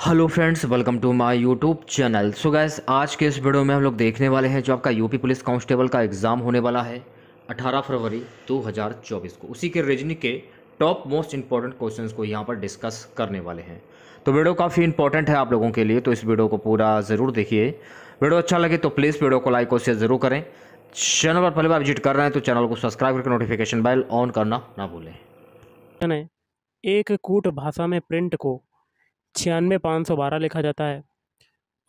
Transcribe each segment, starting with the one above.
Hello friends welcome to my YouTube channel so guys आज के इस वीडियो में हम लोग देखने वाले हैं जो आपका यूपी पुलिस कांस्टेबल का एग्ज़ाम होने वाला है 18 फरवरी 2024 को उसी के रीजनिंग के टॉप मोस्ट इंपॉर्टेंट क्वेश्चन को यहाँ पर डिस्कस करने वाले हैं तो वीडियो काफ़ी इंपॉर्टेंट है आप लोगों के लिए तो इस वीडियो को पूरा ज़रूर देखिए वीडियो अच्छा लगे तो प्लीज़ वीडियो को लाइक और शेयर ज़रूर करें चैनल पर पहले बार विजिट कर रहे हैं तो चैनल को सब्सक्राइब करके नोटिफिकेशन बैल ऑन करना ना भूलें एक कूट भाषा में प्रिंट को छियानवे पाँच सौ बारह लिखा जाता है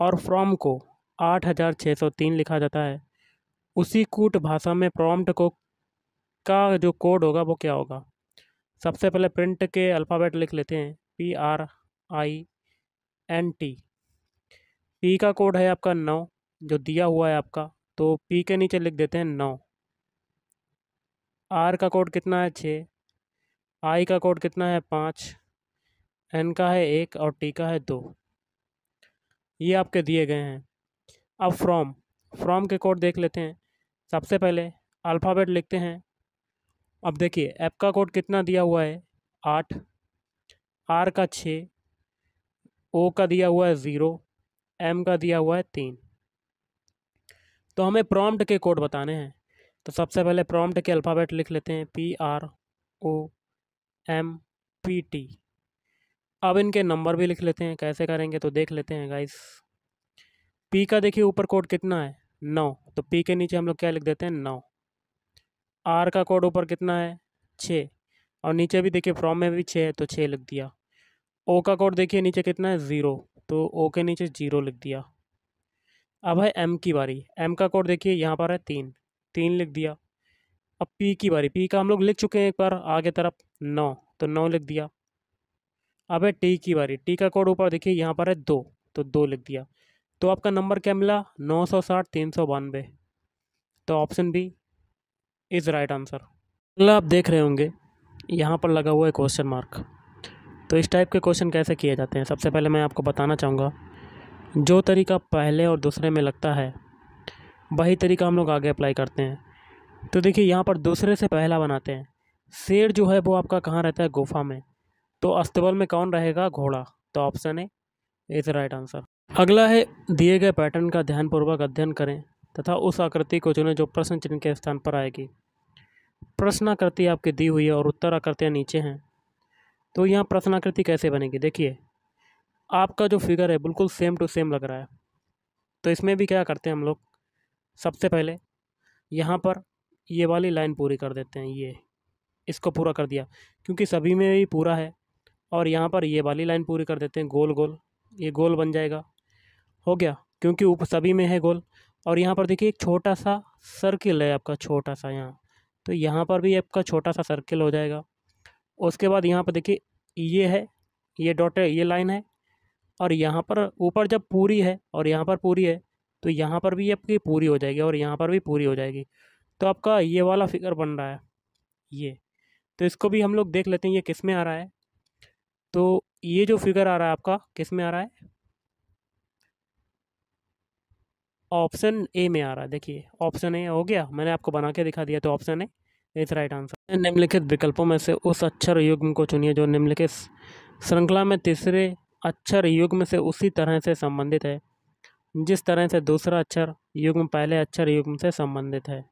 और फ्रॉम को आठ हज़ार छः सौ तीन लिखा जाता है उसी कूट भाषा में प्रॉम्प्ट को का जो कोड होगा वो क्या होगा सबसे पहले प्रिंट के अल्फ़ाबेट लिख लेते हैं P R I N T P का कोड है आपका नौ जो दिया हुआ है आपका तो पी के नीचे लिख देते हैं नौ आर का कोड कितना है छः आई का कोड कितना है पाँच एन का है एक और टी का है दो ये आपके दिए गए हैं अब फ्रॉम फ्रॉम के कोड देख लेते हैं सबसे पहले अल्फ़ाबेट लिखते हैं अब देखिए एप का कोड कितना दिया हुआ है आठ आर का छः ओ का दिया हुआ है ज़ीरो एम का दिया हुआ है तीन तो हमें प्रॉम्प्ट के कोड बताने हैं तो सबसे पहले प्रॉम्प्ट के अल्फ़ाबेट लिख लेते हैं P R O M P T अब इनके नंबर भी लिख लेते हैं कैसे करेंगे तो देख लेते हैं गाइस पी का देखिए ऊपर कोड कितना है नौ तो पी के नीचे हम लोग क्या लिख देते हैं नौ आर का कोड ऊपर कितना है छः और नीचे भी देखिए फ्रॉम में भी छः है तो छः लिख दिया ओ का कोड देखिए नीचे कितना है ज़ीरो तो ओ के नीचे जीरो लिख दिया अब है एम की बारी एम का कोड देखिए यहाँ पर है तीन तीन लिख दिया अब पी की बारी पी का हम लोग लिख चुके हैं एक बार आगे तरफ नौ तो नौ लिख दिया अब है टी की बारी टी का कोड ऊपर देखिए यहाँ पर है दो तो दो लिख दिया तो आपका नंबर क्या मिला नौ सौ साठ तीन सौ बानवे तो option B is right answer अगला आप देख रहे होंगे यहाँ पर लगा हुआ है क्वेश्चन मार्क तो इस टाइप के क्वेश्चन कैसे किए जाते हैं सबसे पहले मैं आपको बताना चाहूँगा जो तरीका पहले और दूसरे में लगता है वही तरीका हम लोग आगे अप्लाई करते हैं तो देखिए यहाँ पर दूसरे से पहला बनाते हैं शेर जो है वो आपका कहाँ रहता है गुफा में तो अस्तबल में कौन रहेगा घोड़ा तो option A is right answer अगला है दिए गए पैटर्न का ध्यानपूर्वक अध्ययन करें तथा उस आकृति को चुनें जो प्रश्न चिन्ह के स्थान पर आएगी प्रश्नाकृति आपकी दी हुई है और उत्तर आकृतियाँ नीचे हैं तो यहाँ प्रश्नाकृति कैसे बनेगी देखिए आपका जो फिगर है बिल्कुल सेम टू सेम लग रहा है तो इसमें भी क्या करते हैं हम लोग सबसे पहले यहाँ पर ये वाली लाइन पूरी कर देते हैं ये इसको पूरा कर दिया क्योंकि सभी में ही पूरा है और यहाँ पर ये वाली लाइन पूरी कर देते हैं गोल गोल ये गोल बन जाएगा हो गया क्योंकि ऊपर सभी में है गोल और यहाँ पर देखिए एक छोटा सा सर्किल है आपका छोटा सा यहाँ तो यहाँ पर भी आपका छोटा सा सर्किल हो जाएगा उसके बाद यहाँ पर देखिए ये है ये डॉट है ये लाइन है और यहाँ पर ऊपर जब पूरी है और यहाँ पर पूरी है तो यहाँ पर भी आपकी पूरी हो जाएगी और यहाँ पर भी पूरी हो जाएगी तो आपका ये वाला फिगर बन रहा है ये तो इसको भी हम लोग देख लेते हैं ये किस में आ रहा है तो ये जो फिगर आ रहा है आपका किस में आ रहा है ऑप्शन ए में आ रहा है देखिए ऑप्शन ए हो गया मैंने आपको बना के दिखा दिया तो option A is right answer निम्नलिखित विकल्पों में से उस अक्षर युग्म को चुनिए जो निम्नलिखित श्रृंखला में तीसरे अक्षर युग्म से उसी तरह से संबंधित है जिस तरह से दूसरा अक्षर युग्म पहले अक्षर युग्म से संबंधित है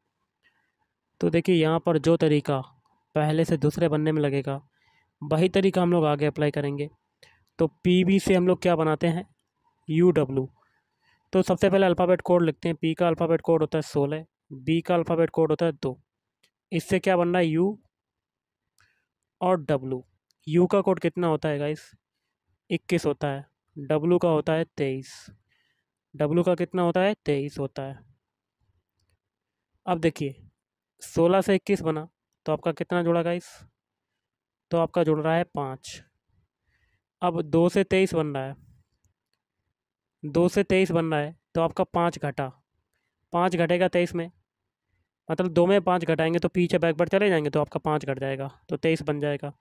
तो देखिए यहाँ पर जो तरीका पहले से दूसरे बनने में लगेगा वही तरीका हम लोग आगे अप्लाई करेंगे तो पी से हम लोग क्या बनाते हैं यू डब्लू तो सबसे पहले अल्फ़ाबेट कोड लिखते हैं पी का अल्फ़ाबेट कोड होता है सोलह बी का अल्फ़ाबेट कोड होता है दो इससे क्या बन रहा है यू और डब्लू यू का कोड कितना होता है गाइस इक्कीस होता है डब्लू का होता है तेईस डब्लू का कितना होता है तेईस होता है अब देखिए सोलह से इक्कीस बना तो आपका कितना जुड़ा गाइस तो आपका जुड़ रहा है पाँच अब दो से तेईस बन रहा है दो से तेईस बन रहा है तो आपका पाँच घटा पाँच घटेगा तेईस में मतलब दो में पाँच घटाएंगे तो पीछे बैकवर्ड चले जाएंगे तो आपका पाँच घट जाएगा तो तेईस बन जाएगा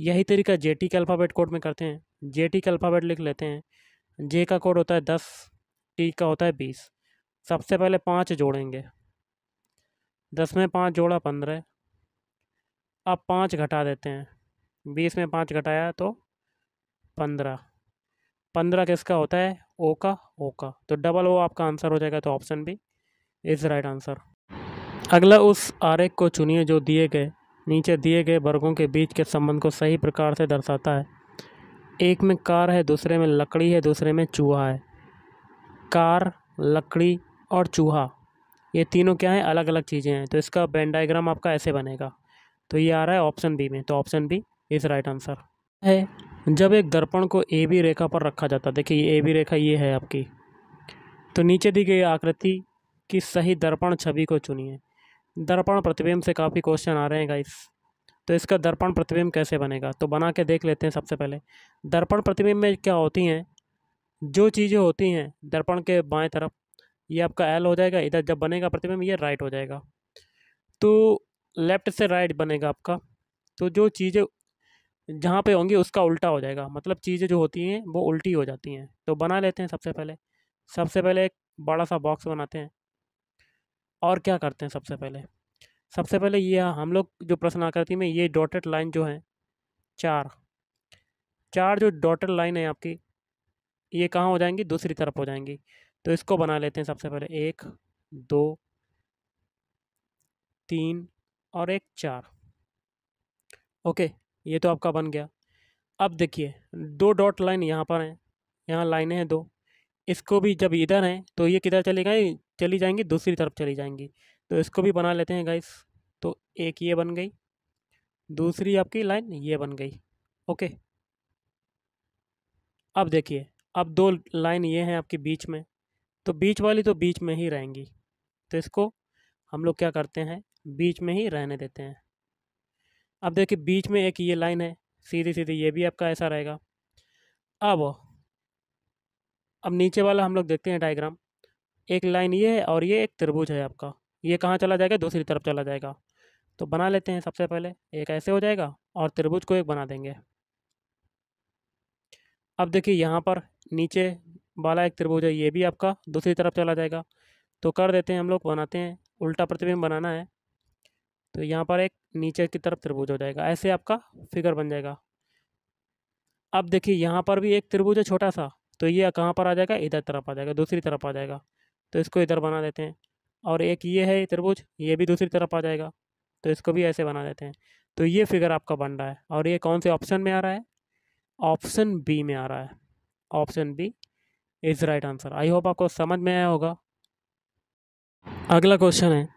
यही तरीका J T K alphabet code में करते हैं जे टी के अल्फ़ाबेट लिख लेते हैं जे का कोड होता है दस टी का होता है बीस सबसे पहले पाँच जोड़ेंगे दस में पाँच जोड़ा पंद्रह अब पाँच घटा देते हैं बीस में पाँच घटाया तो पंद्रह पंद्रह किसका होता है ओ का ओ का तो डबल ओ आपका आंसर हो जाएगा तो option B is right answer अगला उस आरेख को चुनिए जो दिए गए नीचे दिए गए वर्गों के बीच के संबंध को सही प्रकार से दर्शाता है एक में कार है दूसरे में लकड़ी है दूसरे में चूहा है कार लकड़ी और चूहा ये तीनों क्या हैं अलग अलग चीज़ें हैं तो इसका बेन डायग्राम आपका ऐसे बनेगा तो ये आ रहा है ऑप्शन बी में तो option B is right answer है जब एक दर्पण को ए बी रेखा पर रखा जाता देखिए ये ए बी रेखा ये है आपकी तो नीचे दी गई आकृति की सही दर्पण छवि को चुनिए दर्पण प्रतिबिंब से काफ़ी क्वेश्चन आ रहे हैं गाइस तो इसका दर्पण प्रतिबिंब कैसे बनेगा तो बना के देख लेते हैं सबसे पहले दर्पण प्रतिबिंब में क्या होती हैं जो चीज़ें होती हैं दर्पण के बाएं तरफ ये आपका एल हो जाएगा इधर जब बनेगा प्रतिबिंब ये राइट हो जाएगा तो लेफ़्ट से राइट बनेगा आपका तो जो चीज़ें जहाँ पे होंगी उसका उल्टा हो जाएगा मतलब चीज़ें जो होती हैं वो उल्टी हो जाती हैं तो बना लेते हैं सबसे पहले सबसे पहले एक बड़ा सा बॉक्स बनाते हैं और क्या करते हैं सबसे पहले सबसे पहले ये हम लोग जो प्रश्न आकृति में ये डॉटेड लाइन जो है चार चार जो डॉटेड लाइन है आपकी ये कहाँ हो जाएंगी दूसरी तरफ हो जाएंगी तो इसको बना लेते हैं सबसे पहले एक दो तीन और एक चार ओके ये तो आपका बन गया अब देखिए दो डॉट लाइन यहाँ पर हैं यहाँ लाइनें हैं दो इसको भी जब इधर हैं तो ये किधर चले गए चली जाएंगी दूसरी तरफ चली जाएंगी तो इसको भी बना लेते हैं गाइस तो एक ये बन गई दूसरी आपकी लाइन ये बन गई ओके अब देखिए अब दो लाइन ये हैं आपके बीच में तो बीच वाली तो बीच में ही रहेंगी तो इसको हम लोग क्या करते हैं बीच में ही रहने देते हैं अब देखिए बीच में एक ये लाइन है सीधी सीधी ये भी आपका ऐसा रहेगा अब अब नीचे वाला हम लोग देखते हैं डायग्राम एक लाइन ये है और ये एक त्रिभुज है आपका ये कहाँ चला जाएगा दूसरी तरफ चला जाएगा तो बना लेते हैं सबसे पहले एक ऐसे हो जाएगा और त्रिभुज को एक बना देंगे अब देखिए यहाँ पर नीचे वाला एक त्रिभुज है ये भी आपका दूसरी तरफ चला जाएगा तो कर देते हैं हम लोग बनाते हैं उल्टा प्रतिबिंब बनाना है तो यहाँ पर एक नीचे की तरफ त्रिभुज हो जाएगा ऐसे आपका फिगर बन जाएगा अब देखिए यहाँ पर भी एक त्रिभुज है छोटा सा तो ये कहाँ पर आ जाएगा इधर तरफ आ जाएगा दूसरी तरफ आ जाएगा तो इसको इधर बना देते हैं और एक ये है त्रिभुज ये भी दूसरी तरफ आ जाएगा तो इसको भी ऐसे बना देते हैं तो ये फिगर आपका बन रहा है और ये कौन से ऑप्शन में आ रहा है ऑप्शन बी में आ रहा है option B is right answer I hope आपको समझ में आया होगा अगला क्वेश्चन है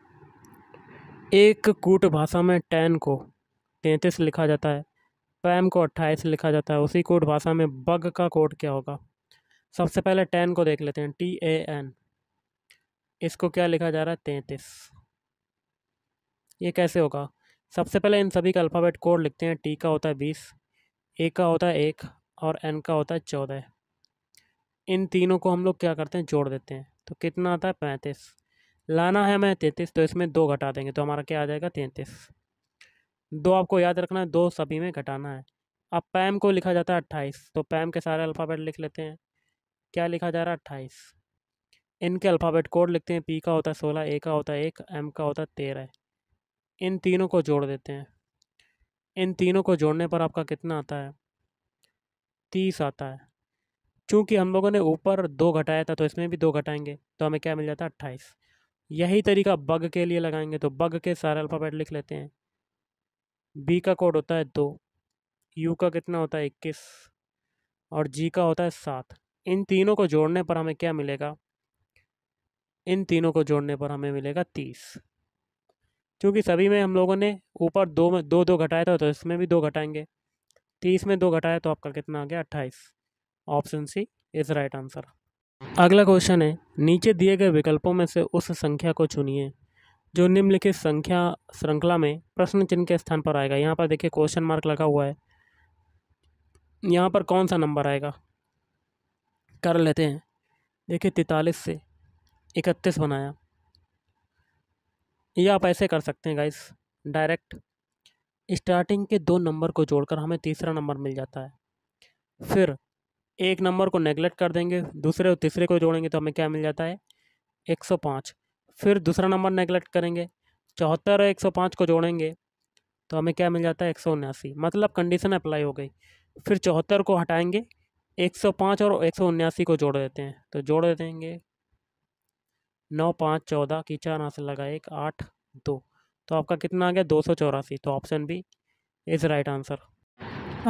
एक कूट भाषा में टैन को तैंतीस लिखा जाता है पैम को अट्ठाईस लिखा जाता है उसी कोट भाषा में बग का कोड क्या होगा सबसे पहले टैन को देख लेते हैं टी ए एन इसको क्या लिखा जा रहा है तैंतीस ये कैसे होगा सबसे पहले इन सभी का अल्फ़ाबेट कोड लिखते हैं टी का होता है बीस ए का होता है एक और एन का होता है चौदह इन तीनों को हम लोग क्या करते हैं जोड़ देते हैं तो कितना आता है पैंतीस लाना है हमें तैंतीस तो इसमें दो घटा देंगे तो हमारा क्या आ जाएगा तैंतीस दो आपको याद रखना है दो सभी में घटाना है अब पैम को लिखा जाता है अट्ठाईस तो पैम के सारे अल्फ़ाबेट लिख लेते हैं क्या लिखा जा रहा है अट्ठाईस इनके अल्फ़ाबेट कोड लिखते हैं पी का होता है सोलह ए का होता है एक एम का होता है तेरह इन तीनों को जोड़ देते हैं इन तीनों को जोड़ने पर आपका कितना आता है तीस आता है चूँकि हम लोगों ने ऊपर दो घटाया था तो इसमें भी दो घटाएंगे तो हमें क्या मिल जाता है अट्ठाईस यही तरीका बग के लिए लगाएंगे तो बग के सारे अल्फ़ाबेट लिख लेते हैं बी का कोड होता है दो यू का कितना होता है इक्कीस और जी का होता है सात इन तीनों को जोड़ने पर हमें क्या मिलेगा इन तीनों को जोड़ने पर हमें मिलेगा तीस क्योंकि सभी में हम लोगों ने ऊपर दो में दो दो घटाया था तो इसमें भी दो घटाएंगे तीस में दो घटाया तो आपका कितना आ गया अट्ठाईस option C is right answer अगला क्वेश्चन है नीचे दिए गए विकल्पों में से उस संख्या को चुनिए जो निम्नलिखित संख्या श्रृंखला में प्रश्न चिन्ह के स्थान पर आएगा यहाँ पर देखिए क्वेश्चन मार्क लगा हुआ है यहाँ पर कौन सा नंबर आएगा कर लेते हैं देखिए तैतालीस से इकतीस बनाया ये आप ऐसे कर सकते हैं गाइस डायरेक्ट स्टार्टिंग के दो नंबर को जोड़कर हमें तीसरा नंबर मिल जाता है फिर एक नंबर को नेगलेक्ट कर देंगे दूसरे और तीसरे को जोड़ेंगे तो हमें क्या मिल जाता है एक सौ पाँच फिर दूसरा नंबर नेगलेक्ट करेंगे चौहत्तर और एक सौ पाँच को जोड़ेंगे तो हमें क्या मिल जाता है एक सौ उन्यासी मतलब कंडीशन अप्लाई हो गई फिर चौहत्तर को हटाएंगे एक सौ पाँच और एक सौ उन्यासी को जोड़ देते हैं तो जोड़ देंगे नौ पाँच चौदह की चार आंसर लगा एक आठ दो तो आपका कितना आ गया दो सौ चौरासी तो option B is right answer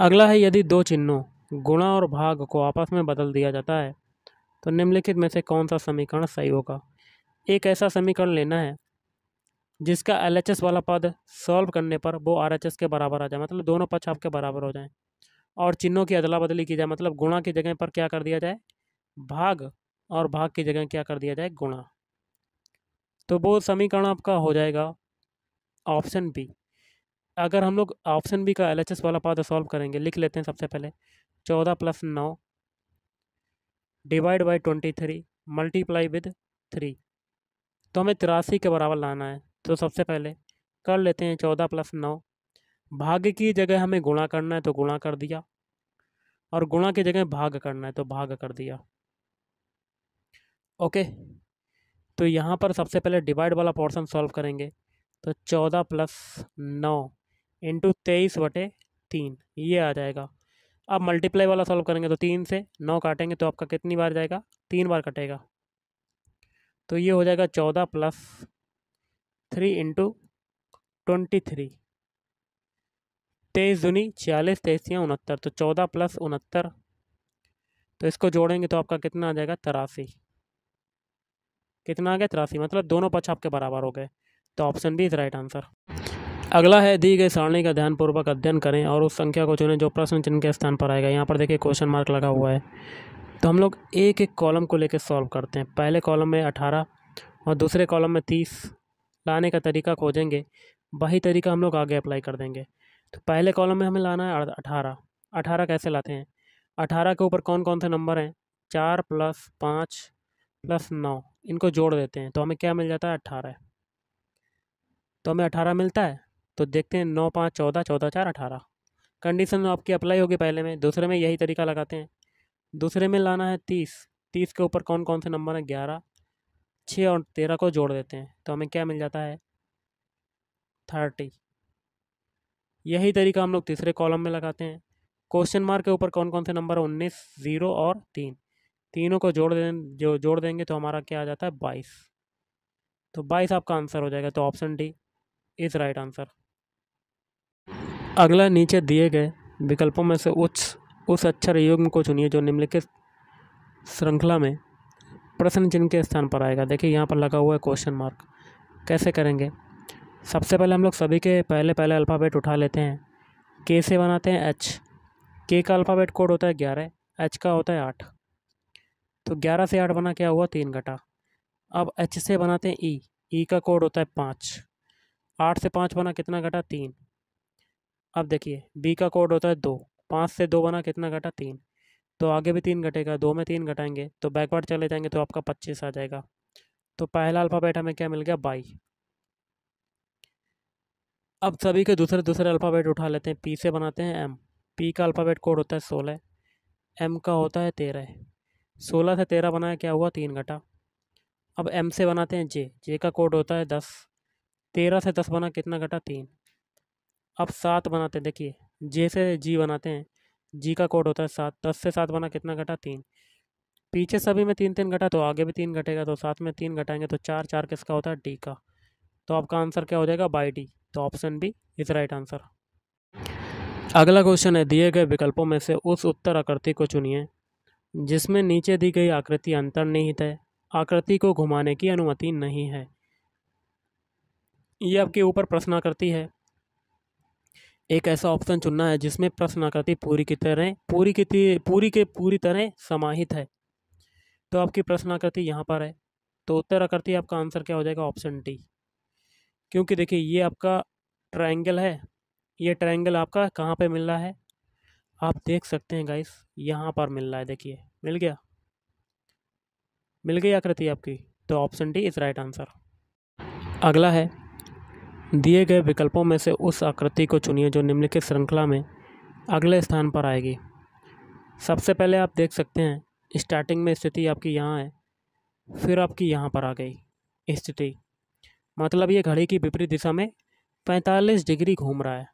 अगला है यदि दो चिन्हों गुणा और भाग को आपस में बदल दिया जाता है तो निम्नलिखित में से कौन सा समीकरण सही होगा एक ऐसा समीकरण लेना है जिसका एल वाला पद सॉल्व करने पर वो आर के बराबर आ जाए मतलब दोनों पक्ष आपके बराबर हो जाएं और चिन्हों की अदला बदली की जाए मतलब गुणा की जगह पर क्या कर दिया जाए भाग और भाग की जगह क्या कर दिया जाए गुणा तो वो समीकरण आपका हो जाएगा ऑप्शन बी अगर हम लोग ऑप्शन बी का एल वाला पद सॉल्व करेंगे लिख लेते हैं सबसे पहले चौदह प्लस नौ divide by twenty three multiply with three तो हमें तिरासी के बराबर लाना है तो सबसे पहले कर लेते हैं चौदह प्लस नौ भाग्य की जगह हमें गुणा करना है तो गुणा कर दिया और गुणा की जगह भाग करना है तो भाग कर दिया ओके तो यहाँ पर सबसे पहले डिवाइड वाला पोर्शन सॉल्व करेंगे तो चौदह प्लस नौ इंटू तेईस बटे तीन ये आ जाएगा अब मल्टीप्लाई वाला सॉल्व करेंगे तो तीन से नौ काटेंगे तो आपका कितनी बार जाएगा तीन बार कटेगा तो ये हो जाएगा चौदह plus three into twenty three तेईस दुनी छियालीस तेईसियाँ उनहत्तर तो चौदह प्लस उनहत्तर तो इसको जोड़ेंगे तो आपका कितना आ जाएगा तिरासी कितना आ गया तिरासी मतलब दोनों पक्ष आपके बराबर हो गए तो option B is right answer अगला है दी गई सारणी का ध्यानपूर्वक अध्ययन करें और उस संख्या को चुनें जो प्रश्न चिन्ह के स्थान पर आएगा यहाँ पर देखिए क्वेश्चन मार्क लगा हुआ है तो हम लोग एक एक कॉलम को लेकर सॉल्व करते हैं पहले कॉलम में अठारह और दूसरे कॉलम में तीस लाने का तरीका खोजेंगे वही तरीका हम लोग आगे अप्लाई कर देंगे तो पहले कॉलम में हमें लाना है अठारह अठारह कैसे लाते हैं अठारह के ऊपर कौन कौन से नंबर हैं चार प्लस पाँच प्लस नौ इनको जोड़ देते हैं तो हमें क्या मिल जाता है अट्ठारह तो हमें अठारह मिलता है तो देखते हैं नौ पाँच चौदह चौदह चार अठारह कंडीशन तो आपकी अप्लाई होगी पहले में दूसरे में यही तरीका लगाते हैं दूसरे में लाना है तीस तीस के ऊपर कौन कौन से नंबर हैं ग्यारह छः और तेरह को जोड़ देते हैं तो हमें क्या मिल जाता है थर्टी यही तरीका हम लोग तीसरे कॉलम में लगाते हैं क्वेश्चन मार्क के ऊपर कौन कौन से नंबर है उन्नीस ज़ीरो और तीन तीनों को जोड़ दें जो जोड़ देंगे तो हमारा क्या आ जाता है बाईस तो बाईस आपका आंसर हो जाएगा तो option D is right answer अगला नीचे दिए गए विकल्पों में से उच्च उस अक्षर युग्म को चुनिए जो निम्नलिखित श्रृंखला में प्रश्न चिन्ह के स्थान पर आएगा देखिए यहाँ पर लगा हुआ है क्वेश्चन मार्क कैसे करेंगे सबसे पहले हम लोग सभी के पहले पहले अल्फ़ाबेट उठा लेते हैं के से बनाते हैं एच के का अल्फ़ाबेट कोड होता है ग्यारह एच का होता है आठ तो ग्यारह से आठ बना क्या हुआ तीन घटा अब एच से बनाते हैं ई e। ई e का कोड होता है पाँच आठ से पाँच बना कितना घटा तीन अब देखिए बी का कोड होता है दो पाँच से दो बना कितना घटा तीन तो आगे भी तीन घटेगा दो में तीन घटाएंगे तो बैकवर्ड चले जाएंगे तो आपका पच्चीस आ जाएगा तो पहला अल्फ़ाबेट हमें क्या मिल गया बाई अब सभी के दूसरे दूसरे अल्फ़ाबेट उठा लेते हैं पी से बनाते हैं एम पी का अल्फ़ाबेट कोड होता है सोलह एम का होता है तेरह सोलह से तेरह बनाया क्या हुआ तीन घटा अब एम से बनाते हैं जे जे का कोड होता है दस तेरह से दस बना कितना घटा तीन अब सात बनाते हैं देखिए जे से जी बनाते हैं जी का कोड होता है सात दस से सात बना कितना घटा तीन पीछे सभी में तीन तीन घटा तो आगे भी तीन घटेगा तो साथ में तीन घटाएंगे तो चार चार किसका होता है डी का तो आपका आंसर क्या हो जाएगा बाई डी तो option B is right answer अगला क्वेश्चन है दिए गए विकल्पों में से उस उत्तर आकृति को चुनिए जिसमें नीचे दी गई आकृति अंतर्निहित है आकृति को घुमाने की अनुमति नहीं है ये आपके ऊपर प्रश्न आकृति है एक ऐसा ऑप्शन चुनना है जिसमें प्रश्न आकृति पूरी की तरह पूरी की पूरी के पूरी तरह समाहित है तो आपकी प्रश्न आकृति यहाँ पर है तो उत्तर आकृति आपका आंसर क्या हो जाएगा ऑप्शन डी क्योंकि देखिए ये आपका ट्रायंगल है ये ट्रायंगल आपका कहाँ पे मिल रहा है आप देख सकते हैं गाइस यहाँ पर मिल रहा है देखिए मिल गया मिल गई आकृति आपकी तो option D is right answer अगला है दिए गए विकल्पों में से उस आकृति को चुनिए जो निम्नलिखित श्रृंखला में अगले स्थान पर आएगी सबसे पहले आप देख सकते हैं स्टार्टिंग में स्थिति आपकी यहाँ है फिर आपकी यहाँ पर आ गई स्थिति मतलब ये घड़ी की विपरीत दिशा में 45 डिग्री घूम रहा है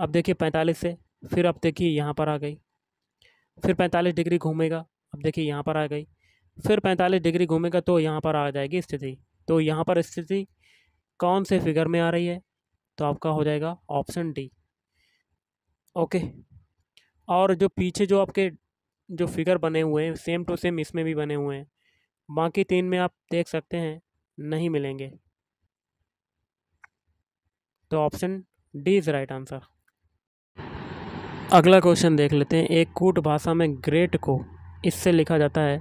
अब देखिए 45 से फिर अब देखिए यहाँ पर आ गई फिर 45 डिग्री घूमेगा अब देखिए यहाँ पर आ गई फिर 45 डिग्री घूमेगा तो यहाँ पर आ जाएगी स्थिति तो यहाँ पर स्थिति कौन से फिगर में आ रही है तो आपका हो जाएगा ऑप्शन डी ओके और जो पीछे जो आपके जो फिगर बने हुए हैं सेम टू सेम इसमें भी बने हुए हैं बाकी तीन में आप देख सकते हैं नहीं मिलेंगे तो option D is right answer अगला क्वेश्चन देख लेते हैं एक कूट भाषा में ग्रेट को इससे लिखा जाता है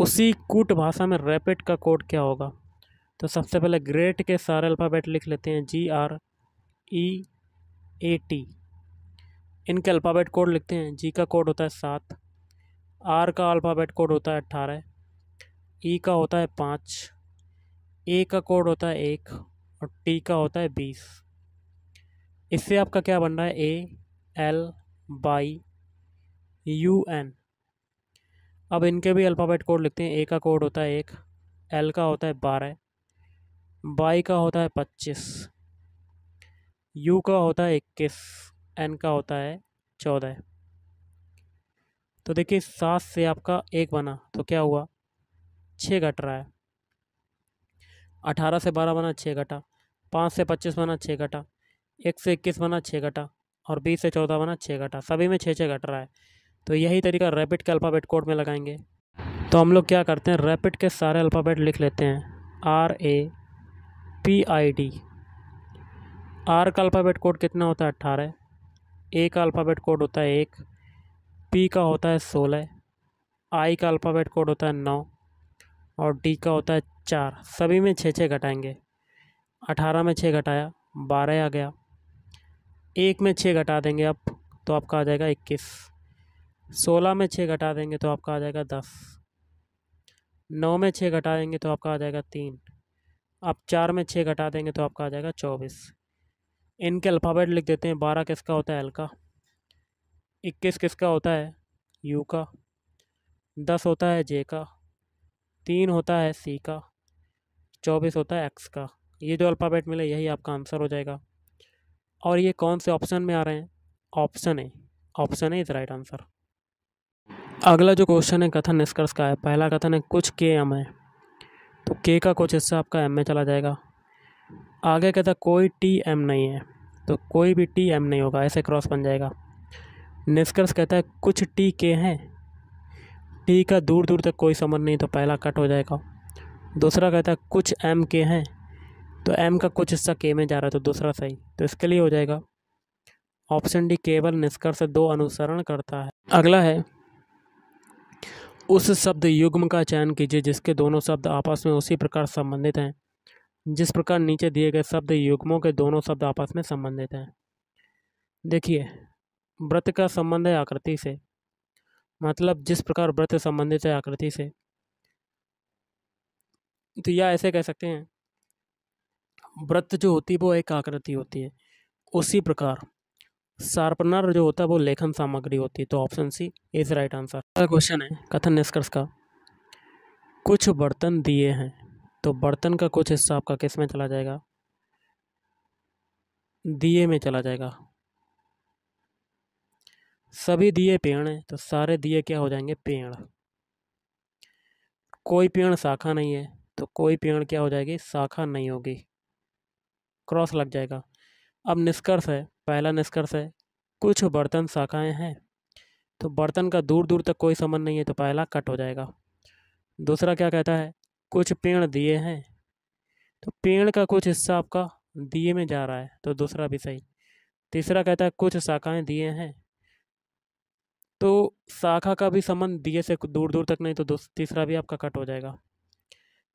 उसी कूट भाषा में रैपिड का कोड क्या होगा तो सबसे पहले ग्रेट के सारे अल्फ़ाबेट लिख लेते हैं G R E A T इनके अल्फ़ाबेट कोड लिखते हैं जी का कोड होता है सात आर का अल्फ़ाबेट कोड होता है अट्ठारह ई e का होता है पाँच ए का कोड होता है एक और टी का होता है बीस इससे आपका क्या बन रहा है A L Y U N अब इनके भी अल्फ़ाबेट कोड लिखते हैं ए का कोड होता है एक एल का होता है बारह बाई का होता है पच्चीस यू का होता है इक्कीस एन का होता है चौदह तो देखिए सात से आपका एक बना तो क्या हुआ छः घट रहा है अठारह से बारह बना छः घटा पाँच से पच्चीस बना छः घटा एक से इक्कीस बना छः घटा और बीस से चौदह बना छः घटा सभी में छः छः घट रहा है तो यही तरीका रैपिड के अल्फ़ाबेट कोड में लगाएंगे तो हम लोग क्या करते हैं रैपिड के सारे अल्फ़ाबेट लिख लेते हैं R A P I D R का अल्फ़ाबेट कोड कितना होता है अट्ठारह ए का अल्फ़ाबेट कोड होता है एक पी का होता है सोलह आई का अल्फ़ाबेट कोड होता है नौ और डी का होता है चार सभी में छः छः घटाएंगे अठारह में छः घटाया बारह आ गया एक में छः घटा देंगे आप तो आपका आ जाएगा इक्कीस सोलह में छः घटा देंगे तो आपका आ जाएगा दस नौ में छः घटा देंगे तो आपका आ जाएगा तीन आप चार में छः घटा देंगे तो आपका आ जाएगा चौबीस इनके अल्फ़ाबेट लिख देते हैं बारह किसका होता है एल का इक्कीस किसका होता है यू का दस होता है जे का तीन होता है सी का चौबीस होता है एक्स का ये जो अल्फ़ाबेट मिले यही आपका आंसर हो जाएगा और ये कौन से ऑप्शन में आ रहे हैं ऑप्शन है ऑप्शन है इज राइट आंसर अगला जो क्वेश्चन है कथन निष्कर्ष का है पहला कथन है कुछ के एम है तो के का कुछ हिस्सा आपका एम में चला जाएगा आगे कहता कोई टी एम नहीं है तो कोई भी टी एम नहीं होगा ऐसे क्रॉस बन जाएगा निष्कर्ष कहता है कुछ टी के हैं टी का दूर दूर तक कोई समझ नहीं तो पहला कट हो जाएगा दूसरा कहता है कुछ एम के हैं तो एम का कुछ हिस्सा के में जा रहा है तो दूसरा सही तो इसके लिए हो जाएगा ऑप्शन डी केवल निष्कर्ष दो अनुसरण करता है अगला है उस शब्द युग्म का चयन कीजिए जिसके दोनों शब्द आपस में उसी प्रकार संबंधित हैं जिस प्रकार नीचे दिए गए शब्द युग्मों के दोनों शब्द आपस में संबंधित हैं देखिए व्रत का संबंध है आकृति से मतलब जिस प्रकार व्रत संबंधित है आकृति से तो या ऐसे कह सकते हैं व्रत जो होती है वो एक आकृति होती है उसी प्रकार शार्पनर जो होता है वो लेखन सामग्री होती है तो option C is right answer अगला क्वेश्चन है कथन निष्कर्ष का कुछ बर्तन दिए हैं तो बर्तन का कुछ हिस्सा आपका किस में चला जाएगा दिए में चला जाएगा सभी दिए पेड़ हैं तो सारे दिए क्या हो जाएंगे पेड़ कोई पेड़ शाखा नहीं है तो कोई पेड़ क्या हो जाएगी शाखा नहीं होगी क्रॉस लग जाएगा अब निष्कर्ष है पहला निष्कर्ष है कुछ बर्तन शाखाएँ हैं तो बर्तन का दूर दूर तक कोई संबंध नहीं है तो पहला कट हो जाएगा दूसरा क्या कहता है कुछ पेड़ दिए हैं तो पेड़ का कुछ हिस्सा आपका दिए में जा रहा है तो दूसरा भी सही तीसरा कहता है कुछ शाखाएं दिए हैं तो शाखा का भी संबंध दिए से दूर दूर तक नहीं तो तीसरा भी आपका कट हो जाएगा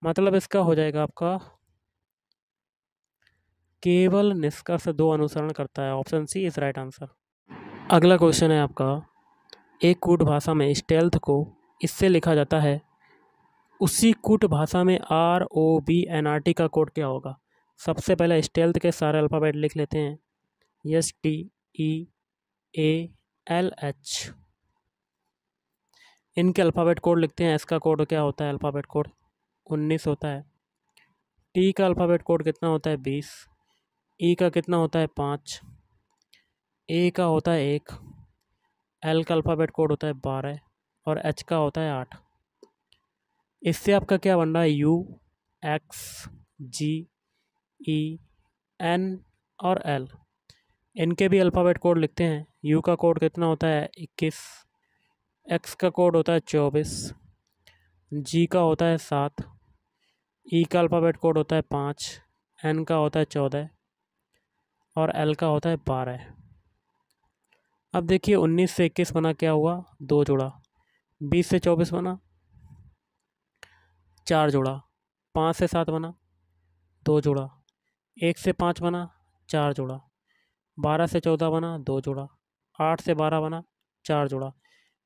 मतलब इसका हो जाएगा आपका केवल निष्कर्ष दो अनुसरण करता है option C is right answer अगला क्वेश्चन है आपका एक कूट भाषा में स्टेल्थ को इससे लिखा जाता है उसी कूट भाषा में R O B N R T का कोड क्या होगा सबसे पहले स्टेल्थ के सारे अल्फ़ाबेट लिख लेते हैं S T E A L H इनके अल्फ़ाबेट कोड लिखते हैं इसका कोड क्या होता है अल्फ़ाबेट कोड उन्नीस होता है टी का अल्फ़ाबेट कोड कितना होता है बीस ई का कितना होता है पाँच ए का होता है एक एल का अल्फ़ाबेट कोड होता है बारह और एच का होता है आठ इससे आपका क्या बन रहा है U X G E N और एल इनके भी अल्फ़ाबेट कोड लिखते हैं यू का कोड कितना होता है इक्कीस एक्स का कोड होता है चौबीस जी का होता है सात ई e का अल्फ़ाबेट कोड होता है पाँच एन का होता है चौदह और एल का होता है बारह अब देखिए उन्नीस से इक्कीस बना क्या हुआ दो जोड़ा बीस से चौबीस बना चार जोड़ा पाँच से सात बना दो जोड़ा एक से पाँच बना चार जोड़ा बारह से चौदह बना दो जोड़ा आठ से बारह बना चार जोड़ा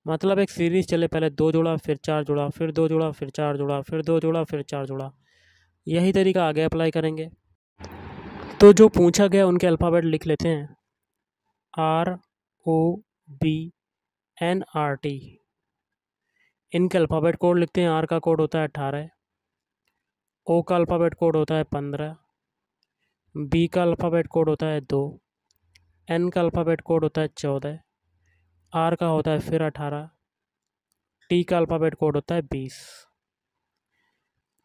मतलब एक सीरीज चले पहले दो जोड़ा फिर चार जोड़ा फिर दो जोड़ा फिर चार जोड़ा फिर दो जोड़ा फिर चार जोड़ा यही तरीका आगे अप्लाई करेंगे तो जो पूछा गया उनके अल्फ़ाबेट लिख लेते हैं R O B N R T इनके अल्फ़ाबेट कोड लिखते हैं आर का कोड होता है अट्ठारह ओ का अल्फ़ाबेट कोड होता है पंद्रह बी का अल्फ़ाबेट कोड होता है दो एन का अल्फ़ाबेट कोड होता है चौदह आर का होता है फिर अठारह टी का अल्फ़ाबेट कोड होता है बीस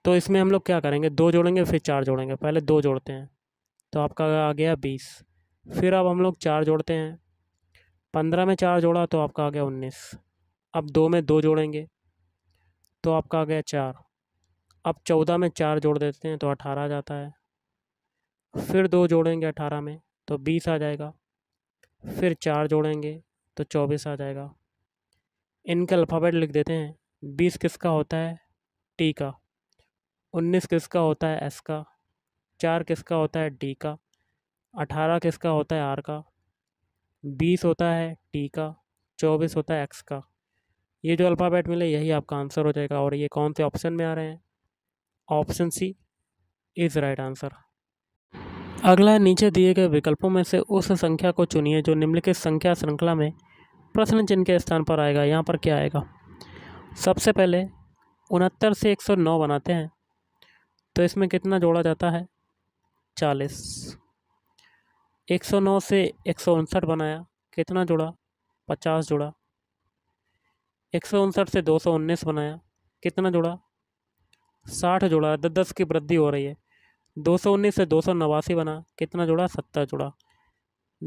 तो इसमें हम लोग क्या करेंगे दो जोड़ेंगे फिर चार जोड़ेंगे पहले दो जोड़ते हैं तो आपका आ गया बीस फिर अब हम लोग चार जोड़ते हैं पंद्रह में चार जोड़ा तो आपका आ गया उन्नीस अब दो में दो जोड़ेंगे तो आपका आ गया चार अब चौदह में चार जोड़ देते हैं तो अठारह आ जाता है फिर दो जोड़ेंगे अठारह में तो बीस आ जाएगा फिर चार जोड़ेंगे तो चौबीस आ जाएगा इनके अल्फ़ाबेट लिख देते हैं बीस किसका होता है टी का उन्नीस किसका होता है एस का चार किसका होता है डी का अठारह किसका होता है आर का बीस होता है टी का चौबीस होता है एक्स का ये जो अल्फ़ाबेट मिले यही आपका आंसर हो जाएगा और ये कौन से ऑप्शन में आ रहे हैं option C is right answer अगला नीचे दिए गए विकल्पों में से उस संख्या को चुनिए जो निम्नलिखित संख्या श्रृंखला में प्रश्न चिन्ह के स्थान पर आएगा यहाँ पर क्या आएगा सबसे पहले उनहत्तर से एक बनाते हैं तो इसमें कितना जोड़ा जाता है चालीस एक सौ नौ से एक सौ उनसठ बनाया कितना जुड़ा पचास जुड़ा एक सौ उनसठ से दो सौ उन्नीस बनाया कितना जुड़ा साठ जुड़ा दस दस की वृद्धि हो रही है दो सौ उन्नीस से दो सौ नवासी बना कितना जुड़ा सत्तर जुड़ा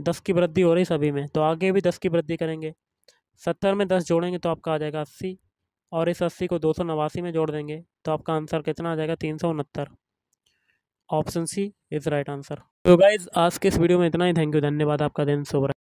दस की वृद्धि हो रही सभी में तो आगे भी दस की वृद्धि करेंगे सत्तर में दस जोड़ेंगे तो आपका आ जाएगा अस्सी और इस अस्सी को दो सौ नवासी में जोड़ देंगे तो आपका आंसर कितना आ जाएगा तीन सौ उनहत्तर option C is right answer तो गाइज आज के इस वीडियो में इतना ही थैंक यू धन्यवाद आपका दिन सुबह